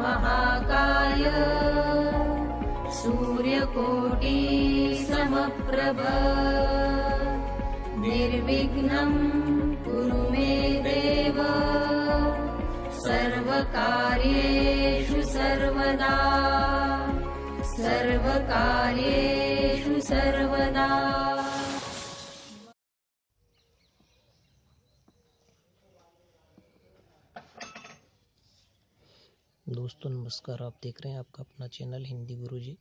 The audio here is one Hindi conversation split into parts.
महाकाय सूर्यकोटी समप्रभ निर्विघ्नं कुरु मे देव सर्वकार्येषु सर्वदा सर्वकार्येषु सर्वदा दोस्तों नमस्कार आप देख रहे हैं आपका अपना चैनल हिंदी गुरुजी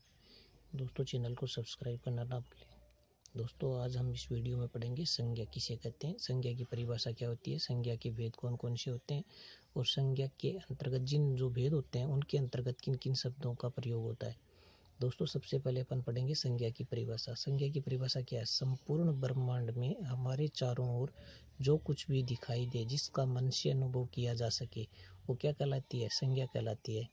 दोस्तों चैनल को सब्सक्राइब करना ना भूलें दोस्तों आज हम इस वीडियो में पढ़ेंगे संज्ञा किसे कहते हैं संज्ञा की परिभाषा क्या होती है संज्ञा के भेद कौन कौन से होते हैं और संज्ञा के अंतर्गत जिन जो भेद होते हैं उनके अंतर्गत किन किन शब्दों का प्रयोग होता है दोस्तों सबसे पहले अपन पढ़ेंगे संज्ञा की परिभाषा संज्ञा की परिभाषा क्या है संपूर्ण ब्रह्मांड में हमारे चारों ओर जो कुछ भी दिखाई दे जिसका मन से अनुभव किया जा सके वो क्या कहलाती है संज्ञा कहलाती है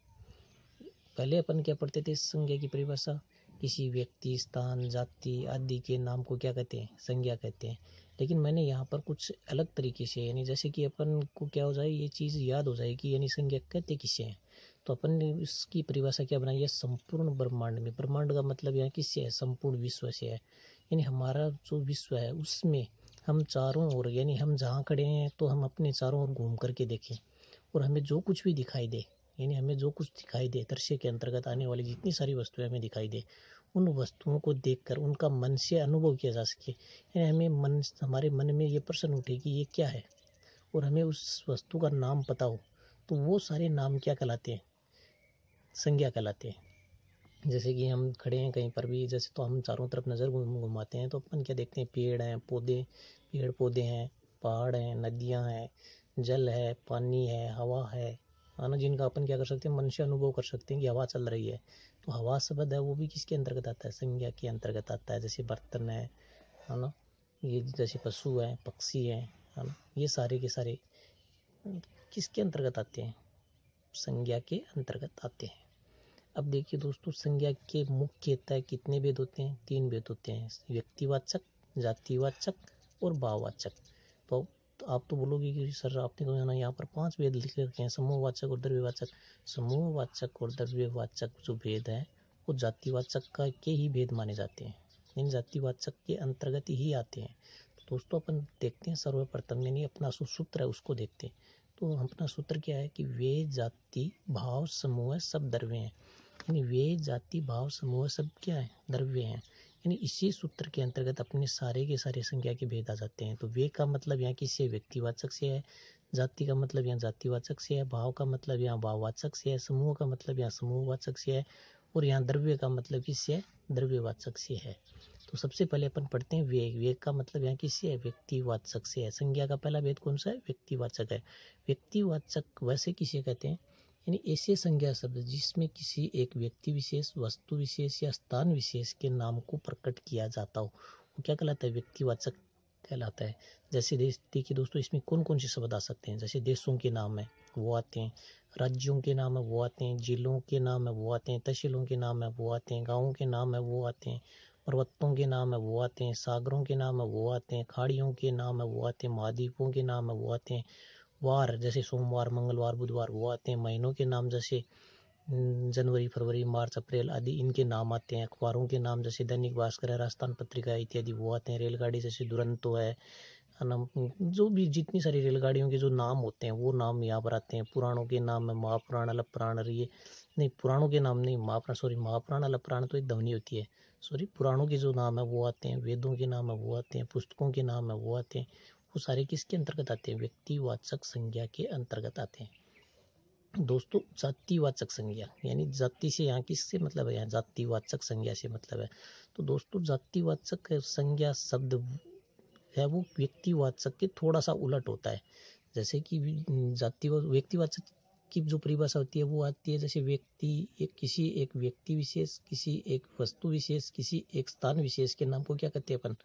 पहले अपन क्या पढ़ते थे संज्ञा की परिभाषा किसी व्यक्ति स्थान जाति आदि के नाम को क्या कहते हैं संज्ञा कहते हैं लेकिन मैंने यहाँ पर कुछ अलग तरीके से यानी जैसे कि अपन को क्या हो जाए ये चीज़ याद हो जाए कि यानी संज्ञा कहते किसे हैं तो अपन ने उसकी परिभाषा क्या बनाई है संपूर्ण ब्रह्मांड में ब्रह्मांड का मतलब यहाँ किससे है संपूर्ण विश्व से है यानी हमारा जो विश्व है उसमें हम चारों ओर यानी हम जहाँ खड़े हैं तो हम अपने चारों ओर घूम करके देखें और हमें जो कुछ भी दिखाई दे यानी हमें जो कुछ दिखाई दे दृश्य के अंतर्गत आने वाली जितनी सारी वस्तुएं हमें दिखाई दे उन वस्तुओं को देखकर उनका मन से अनुभव किया जा सके यानी हमें मन हमारे मन में ये प्रश्न उठे कि ये क्या है और हमें उस वस्तु का नाम पता हो तो वो सारे नाम क्या कहलाते हैं संज्ञा कहलाते हैं जैसे कि हम खड़े हैं कहीं पर भी जैसे तो हम चारों तरफ नज़र घुमाते हैं तो अपन क्या देखते हैं पेड़ हैं पौधे पेड़ पौधे हैं पहाड़ हैं नदियाँ हैं जल है पानी है हवा है है ना जिनका अपन क्या कर सकते हैं मनुष्य अनुभव कर सकते हैं कि हवा चल रही है तो हवा शब्द है वो भी किसके अंतर्गत आता है संज्ञा के अंतर्गत आता है जैसे बर्तन है है ना ये जैसे पशु हैं पक्षी हैं है ना ये सारे के सारे किसके अंतर्गत आते हैं संज्ञा के अंतर्गत आते हैं अब देखिए दोस्तों संज्ञा के मुख्यतः कितने भेद होते हैं तीन भेद होते हैं व्यक्तिवाचक जातिवाचक और भाववाचक तो आप तो बोलोगे कि सर आपने कहा ना यहाँ पर पांच वेद लिख रखे हैं समूहवाचक और द्रव्यवाचक समूहवाचक और द्रव्यवाचक जो भेद है वो जातिवाचक का के ही भेद माने जाते हैं इन जातिवाचक के अंतर्गत ही आते हैं तो दोस्तों अपन देखते हैं सर्वप्रथम यानी अपना सूत्र है उसको देखते हैं तो अपना सूत्र क्या है कि वे जाति भाव समूह सब द्रव्य हैं यानी वे जाति भाव समूह सब क्या है द्रव्य हैं यानी इसी सूत्र के अंतर्गत अपने सारे के सारे संज्ञा के भेद आ जाते हैं तो वे का मतलब यहाँ किससे व्यक्तिवाचक से है जाति का मतलब यहाँ जातिवाचक से है भाव का मतलब यहाँ भाववाचक से है समूह का मतलब यहाँ समूहवाचक से है और यहाँ द्रव्य का मतलब किससे है द्रव्यवाचक से है तो सबसे पहले अपन पढ़ते हैं वेग वेग का मतलब यहाँ किससे है व्यक्तिवाचक से है संज्ञा का पहला भेद कौन सा है व्यक्तिवाचक है व्यक्तिवाचक वैसे किसे कहते हैं यानी ऐसे संज्ञा शब्द जिसमें किसी एक व्यक्ति विशेष वस्तु विशेष या स्थान विशेष के नाम को प्रकट किया जाता हो वो क्या कहलाता है व्यक्तिवाचक कहलाता है जैसे देश देखिए दोस्तों इसमें कौन कौन से शब्द आ सकते हैं जैसे देशों के नाम है वो आते हैं राज्यों के नाम है वो आते हैं जिलों के नाम है वो आते हैं तहसीलों के नाम है वो आते हैं गाँवों के नाम है वो आते हैं पर्वतों के नाम है वो आते हैं सागरों के नाम है वो आते हैं खाड़ियों के नाम है वो आते हैं महाद्वीपों के नाम है वो आते हैं वार जैसे सोमवार मंगलवार बुधवार वो आते हैं महीनों के नाम जैसे जनवरी फरवरी मार्च अप्रैल आदि इनके नाम आते हैं अखबारों के नाम जैसे दैनिक भास्कर है राजस्थान पत्रिका इत्यादि वो आते हैं रेलगाड़ी जैसे दुरंतो है नाम जो भी जितनी सारी रेलगाड़ियों के जो नाम होते हैं वो नाम यहाँ पर आते हैं पुराणों के नाम है महापुराण अलग पुराण ये नहीं पुराणों के नाम नहीं महापुराण सॉरी महापुराण अलग प्राण तो एक ध्वनि होती है सॉरी पुराणों के जो नाम है वो आते हैं वेदों के नाम है वो आते हैं पुस्तकों के नाम है वो आते हैं वो सारे किसके अंतर्गत आते हैं व्यक्तिवाचक संज्ञा के अंतर्गत आते हैं दोस्तों जातिवाचक संज्ञा यानी जाति से यहाँ किससे मतलब है यहाँ जातिवाचक संज्ञा से मतलब है तो दोस्तों जातिवाचक संज्ञा शब्द है वो व्यक्तिवाचक के थोड़ा सा उलट होता है जैसे कि जाति व्यक्तिवाचक की जो परिभाषा होती है वो आती है जैसे व्यक्ति एक किसी एक व्यक्ति विशेष किसी एक वस्तु विशेष किसी एक स्थान विशेष के नाम को क्या कहते हैं अपन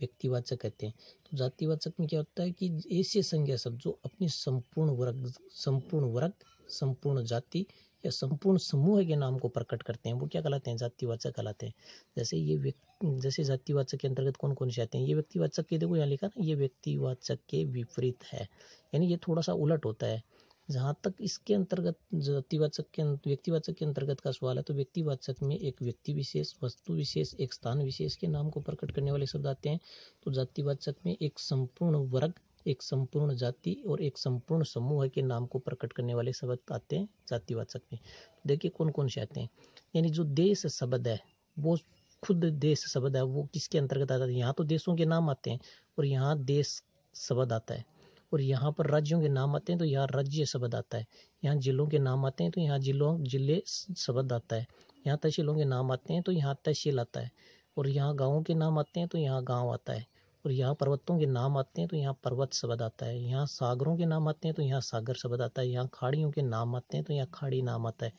व्यक्तिवाचक कहते हैं तो जातिवाचक में क्या होता है कि ऐसे संज्ञा शब्द जो अपनी संपूर्ण वर्ग संपूर्ण वर्ग संपूर्ण जाति या संपूर्ण समूह के नाम को प्रकट करते हैं वो क्या कहलाते हैं जातिवाचक कहलाते हैं जैसे ये व्यक्ति जैसे जातिवाचक के अंतर्गत कौन कौन से आते हैं ये व्यक्तिवाचक के देखो यहाँ लिखा ना ये व्यक्तिवाचक के विपरीत है यानी ये थोड़ा सा उलट होता है जहाँ तक इसके अंतर्गत जातिवाचक के अं-, व्यक्तिवाचक के अंतर्गत का सवाल है तो व्यक्तिवाचक में एक व्यक्ति विशेष वस्तु विशेष एक स्थान विशेष के नाम को प्रकट करने वाले शब्द आते हैं तो जातिवाचक में एक संपूर्ण वर्ग एक संपूर्ण जाति और एक संपूर्ण समूह के नाम को प्रकट करने वाले शब्द आते हैं जातिवाचक में देखिए कौन कौन से आते हैं यानी जो देश शब्द है वो खुद देश शब्द है वो किसके अंतर्गत आता है यहाँ तो देशों के नाम आते हैं और यहाँ देश शब्द आता है और यहाँ पर राज्यों के नाम आते हैं तो यहाँ राज्य शब्द आता है यहाँ जिलों के नाम आते हैं तो यहाँ जिलों जिले शब्द आता है यहाँ तहसीलों के नाम आते हैं तो यहाँ तहसील आता है और यहाँ गाँवों के नाम आते हैं तो यहाँ गाँव आता है और यहाँ पर्वतों के नाम आते हैं तो यहाँ पर्वत शब्द आता है यहाँ सागरों के नाम आते हैं तो यहाँ सागर शब्द आता है यहाँ खाड़ियों के नाम आते हैं तो यहाँ खाड़ी नाम आता है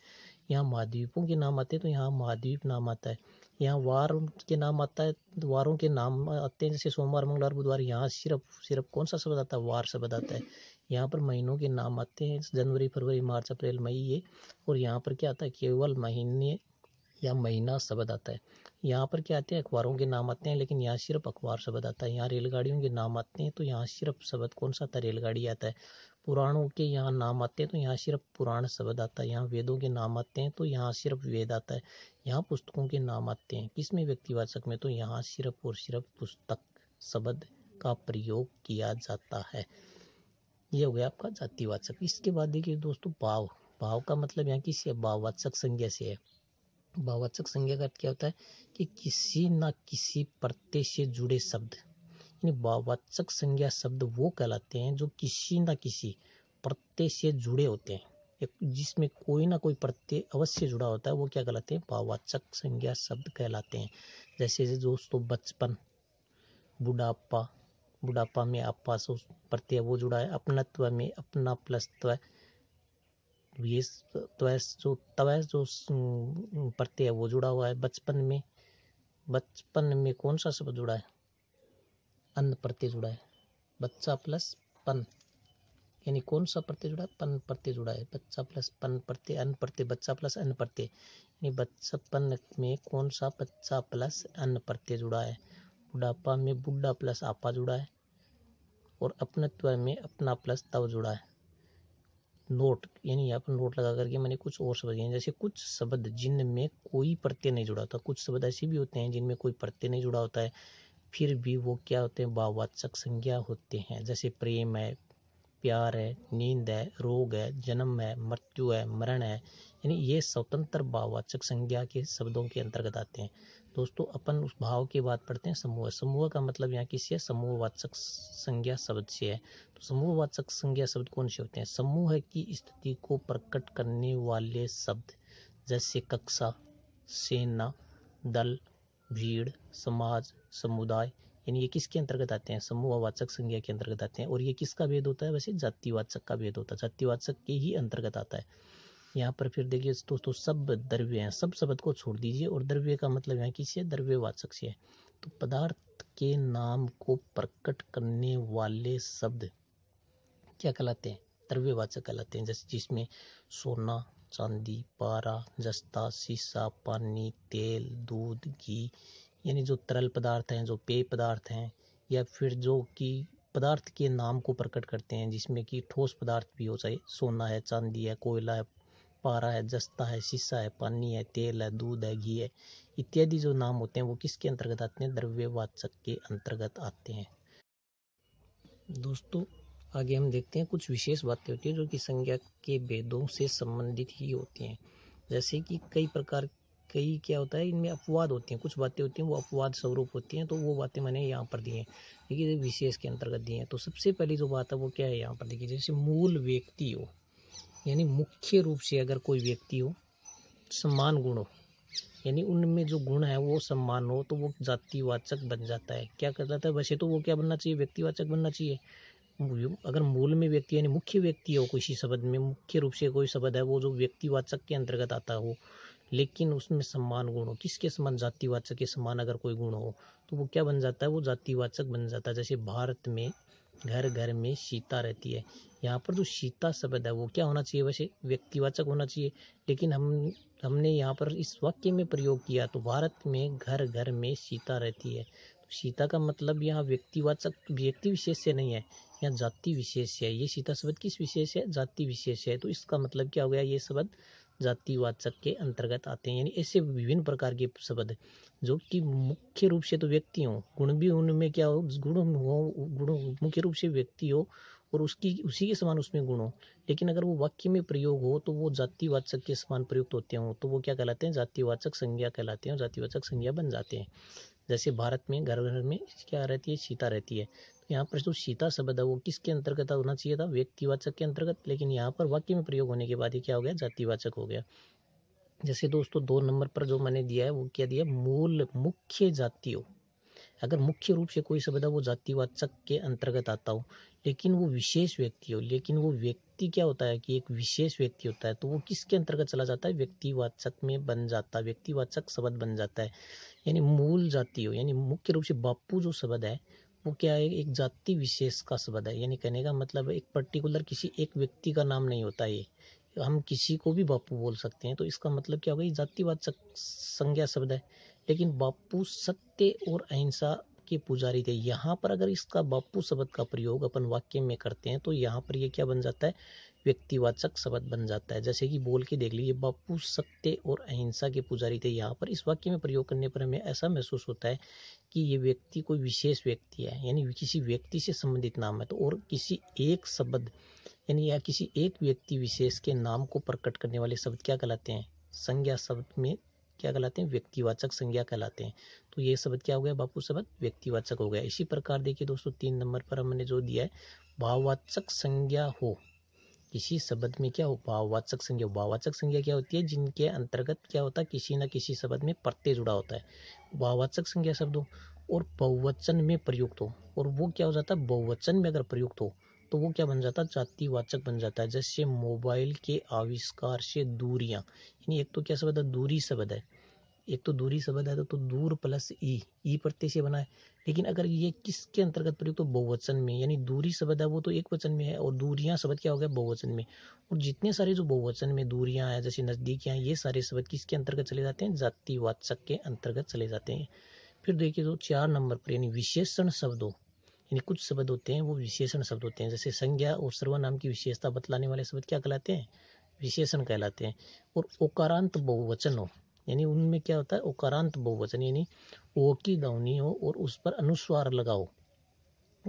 यहाँ महाद्वीपों के नाम आते हैं तो यहाँ महाद्वीप नाम आता है यहाँ वार के नाम आता है वारों के नाम आते हैं जैसे सोमवार मंगलवार बुधवार यहाँ सिर्फ सिर्फ कौन सा शब्द आता है वार शब्द आता है यहाँ पर महीनों के नाम आते हैं जनवरी फरवरी मार्च अप्रैल मई ये और यहाँ पर क्या आता है केवल महीने या महीना शब्द आता है यहाँ पर क्या आते हैं अखबारों के नाम आते हैं लेकिन यहाँ सिर्फ अखबार शब्द आता है यहाँ रेलगाड़ियों के नाम आते हैं तो यहाँ सिर्फ शब्द कौन सा आता है रेलगाड़ी आता है पुराणों के यहाँ नाम आते हैं तो यहाँ सिर्फ पुराण शब्द आता है यहाँ वेदों के नाम आते हैं तो यहाँ सिर्फ वेद आता है यहाँ पुस्तकों के नाम आते हैं किसमें व्यक्तिवाचक में तो यहाँ सिर्फ और सिर्फ पुस्तक शब्द का प्रयोग किया जाता है ये हो गया आपका जातिवाचक इसके बाद देखिए दोस्तों भाव भाव का मतलब यहाँ किसी भाववाचक संज्ञा से है भाववाचक संज्ञा का अर्थ क्या होता है कि किसी ना किसी प्रत्यय से जुड़े शब्द वाचक संज्ञा शब्द वो कहलाते हैं जो किसी ना किसी प्रत्यय से जुड़े होते हैं एक जिसमें कोई ना कोई प्रत्यय अवश्य जुड़ा होता है वो क्या कहलाते हैं भाववाचक संज्ञा शब्द कहलाते हैं जैसे जैसे दोस्तों बचपन बुढ़ापा बुढ़ापा में आपा से प्रत्यय वो जुड़ा है अपनत्व में अपना प्लस त्व ये त्वैस जो तव जो प्रत्यय वो जुड़ा हुआ है बचपन में बचपन में कौन सा शब्द जुड़ा है अन्न प्रत्यय जुड़ा है बच्चा प्लस पन यानी कौन सा प्रत्यय जुड़ा है पन प्रत्यय जुड़ा है बच्चा प्लस पन प्रत्यय अन्न प्रत्यय बच्चा प्लस अन्न प्रत्यय यानी पन में कौन सा बच्चा प्लस अन्न प्रत्यय जुड़ा है बुढ़ापा में बुढ़ा प्लस आपा जुड़ा है और अपनत्व में अपना प्लस तव जुड़ा है नोट यानी यहाँ पर नोट लगा करके मैंने कुछ और शब्द किए जैसे कुछ शब्द जिनमें कोई प्रत्यय नहीं जुड़ा होता कुछ शब्द ऐसे भी होते हैं जिनमें कोई प्रत्यय नहीं जुड़ा होता है फिर भी वो क्या होते हैं भाववाचक संज्ञा होते हैं जैसे प्रेम है प्यार है नींद है रोग है जन्म है मृत्यु है मरण है यानी ये स्वतंत्र भाववाचक संज्ञा के शब्दों के अंतर्गत आते हैं दोस्तों अपन उस भाव की बात करते हैं समूह समूह का मतलब यहाँ किसी है समूहवाचक संज्ञा शब्द से है तो समूहवाचक संज्ञा शब्द कौन से होते हैं समूह की स्थिति को प्रकट करने वाले शब्द जैसे कक्षा सेना दल भीड़ समाज समुदाय यानी ये किसके अंतर्गत आते हैं समूहवाचक संज्ञा के अंतर्गत आते हैं और ये किसका भेद होता है वैसे जातिवाचक का भेद होता है जातिवाचक के ही अंतर्गत आता है यहाँ पर फिर देखिए दोस्तों सब द्रव्य हैं सब शब्द को छोड़ दीजिए और द्रव्य का मतलब यहाँ किसी है द्रव्यवाचक से है तो पदार्थ के नाम को प्रकट करने वाले शब्द क्या कहलाते हैं द्रव्यवाचक कहलाते हैं जैसे जिसमें सोना चांदी पारा जस्ता शीशा पानी तेल दूध घी यानी जो तरल पदार्थ हैं जो पेय पदार्थ हैं या फिर जो कि पदार्थ के नाम को प्रकट करते हैं जिसमें कि ठोस पदार्थ भी हो चाहे सोना है चांदी है कोयला है पारा है जस्ता है शीशा है पानी है तेल है दूध है घी है इत्यादि जो नाम होते हैं वो किसके अंतर्गत आते हैं द्रव्यवाचक के अंतर्गत आते हैं दोस्तों आगे हम देखते हैं कुछ विशेष बातें होती है जो कि संज्ञा के भेदों से संबंधित ही होती हैं जैसे कि कई प्रकार कई क्या होता है इनमें अपवाद होते हैं कुछ बातें होती हैं वो अपवाद स्वरूप होती हैं तो वो बातें मैंने यहाँ पर दी हैं ठीक है विशेष के अंतर्गत दी हैं तो सबसे पहली जो बात है वो क्या है यहाँ पर देखिए जैसे मूल व्यक्ति हो यानी मुख्य रूप से अगर कोई व्यक्ति हो सम्मान गुण हो यानी उनमें जो गुण है वो सम्मान हो तो वो जातिवाचक बन जाता है क्या कर जाता है वैसे तो वो क्या बनना चाहिए व्यक्तिवाचक बनना चाहिए अगर मूल में व्यक्ति यानी मुख्य व्यक्ति हो किसी शब्द में मुख्य रूप से कोई शब्द है वो जो व्यक्तिवाचक के अंतर्गत आता हो लेकिन उसमें सम्मान गुण हो किसके समान जातिवाचक के समान अगर कोई गुण हो तो वो क्या बन जाता है वो जातिवाचक बन जाता है जैसे भारत में घर घर में सीता रहती है यहाँ पर जो सीता शब्द है वो क्या होना चाहिए वैसे व्यक्तिवाचक होना चाहिए लेकिन हम हमने यहाँ पर इस वाक्य में प्रयोग किया तो भारत में घर घर में सीता रहती है तो सीता का मतलब यहाँ व्यक्तिवाचक व्यक्ति विशेष से नहीं है या जाति विशेष है ये सीता शब्द किस विशेष है जाति विशेष है तो इसका मतलब क्या हो गया ये शब्द जातिवाचक के अंतर्गत आते हैं यानी ऐसे विभिन्न प्रकार के शब्द जो कि मुख्य रूप से तो व्यक्ति हो गुण भी उनमें क्या हो गुण हो गुण मुख्य रूप से व्यक्ति हो और उसकी उसी के समान उसमें गुण हो लेकिन अगर वो वाक्य में प्रयोग हो तो वो जातिवाचक के समान प्रयुक्त होते हों तो वो क्या कहलाते हैं जातिवाचक संज्ञा कहलाते हैं जातिवाचक संज्ञा बन जाते हैं जैसे भारत में घर घर में क्या रहती है सीता रहती है यहाँ पर जो तो सीता शब्द है वो किसके अंतर्गत होना चाहिए था व्यक्तिवाचक के अंतर्गत लेकिन यहाँ पर वाक्य में प्रयोग होने के बाद ही क्या हो गया जातिवाचक हो गया जैसे दोस्तों दो नंबर पर जो मैंने दिया है वो क्या दिया मूल मुख्य जातियों अगर मुख्य रूप से कोई शब्द है वो जातिवाचक के अंतर्गत आता हो लेकिन वो विशेष व्यक्ति हो लेकिन वो व्यक्ति क्या होता है कि एक विशेष व्यक्ति होता है तो वो किसके अंतर्गत चला जाता है व्यक्तिवाचक में बन जाता है व्यक्तिवाचक शब्द बन जाता है यानी मूल जाति हो यानी मुख्य रूप से बापू जो शब्द है वो क्या है एक जाति विशेष का शब्द है यानी कहने का मतलब एक पर्टिकुलर किसी एक व्यक्ति का नाम नहीं होता ये हम किसी को भी बापू बोल सकते हैं तो इसका मतलब क्या होगा ये जातिवाद संज्ञा शब्द है लेकिन बापू सत्य और अहिंसा के पुजारी थे यहाँ पर अगर इसका बापू शब्द का प्रयोग अपन वाक्य में करते हैं तो यहाँ पर ये क्या बन जाता है व्यक्तिवाचक शब्द बन जाता है जैसे कि बोल के देख लीजिए बापू सत्य और अहिंसा के पुजारी थे यहाँ पर इस वाक्य में प्रयोग करने पर हमें ऐसा महसूस होता है कि ये व्यक्ति कोई विशेष व्यक्ति है यानी किसी व्यक्ति से संबंधित नाम है तो और किसी एक शब्द यानी या किसी एक व्यक्ति विशेष के नाम को प्रकट करने वाले शब्द क्या कहलाते हैं संज्ञा शब्द में क्या कहलाते हैं व्यक्तिवाचक संज्ञा कहलाते हैं तो ये शब्द क्या हो गया बापू शब्द व्यक्तिवाचक हो गया इसी प्रकार देखिए दोस्तों तीन नंबर पर हमने जो दिया है भाववाचक संज्ञा हो किसी शब्द में क्या भाववाचक संज्ञा भाववाचक संज्ञा क्या होती है जिनके अंतर्गत क्या होता है किसी न किसी शब्द में प्रत्यय जुड़ा होता है भाववाचक संज्ञा हो और बहुवचन में प्रयुक्त हो और वो क्या हो जाता है बहुवचन में अगर प्रयुक्त हो तो वो क्या बन जाता है जातिवाचक बन जाता है जैसे मोबाइल के आविष्कार से दूरियां यानी एक तो क्या शब्द है दूरी शब्द है एक तो दूरी शब्द है तो, तो दूर प्लस ई ई प्रत्यय से बना है लेकिन अगर ये किसके अंतर्गत प्रयुक्त तो बहुवचन में यानी दूरी शब्द है वो तो एक वचन में है और दूरियां शब्द क्या हो गया बहुवचन में और जितने सारे जो बहुवचन में दूरियां हैं जैसे नजदीकियां ये सारे शब्द किसके अंतर्गत चले जाते हैं जातिवाचक के अंतर्गत चले जाते हैं फिर देखिए जो तो चार नंबर पर यानी विशेषण शब्दों यानी कुछ शब्द होते हैं वो विशेषण शब्द होते हैं जैसे संज्ञा और सर्वनाम की विशेषता बतलाने वाले शब्द क्या कहलाते हैं विशेषण कहलाते हैं और ओकारांत बहुवचन हो यानी उनमें क्या होता है ओकारांत बहुवचन यानी ओ की दौनी हो और उस पर अनुस्वार लगाओ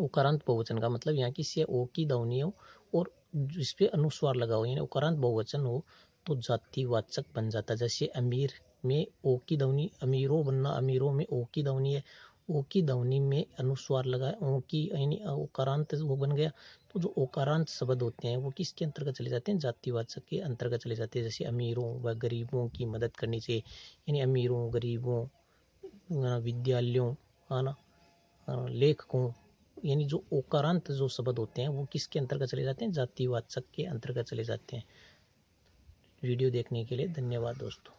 उकारांत बहुवचन का मतलब यहाँ की से ओ की दौनी हो और जिस पे अनुस्वार लगाओ यानी उकारांत बहुवचन हो तो जातिवाचक बन जाता है जैसे अमीर में ओ की दौनी अमीरों बनना अमीरों में ओ की दौनी है ओ की दौनी में अनुस्वार लगाए ओ की यानी ओकारांत वो बन गया तो जो ओकारांत शब्द होते हैं वो किसके अंतर्गत चले जाते हैं जातिवाचक के अंतर्गत चले जाते हैं जैसे अमीरों व गरीबों की मदद करनी चाहिए यानी अमीरों गरीबों विद्यालयों है ना लेखकों यानी जो ओकारांत जो शब्द होते हैं वो किसके अंतर्गत चले जाते हैं जातिवाचक के अंतर्गत चले जाते हैं वीडियो देखने के लिए धन्यवाद दोस्तों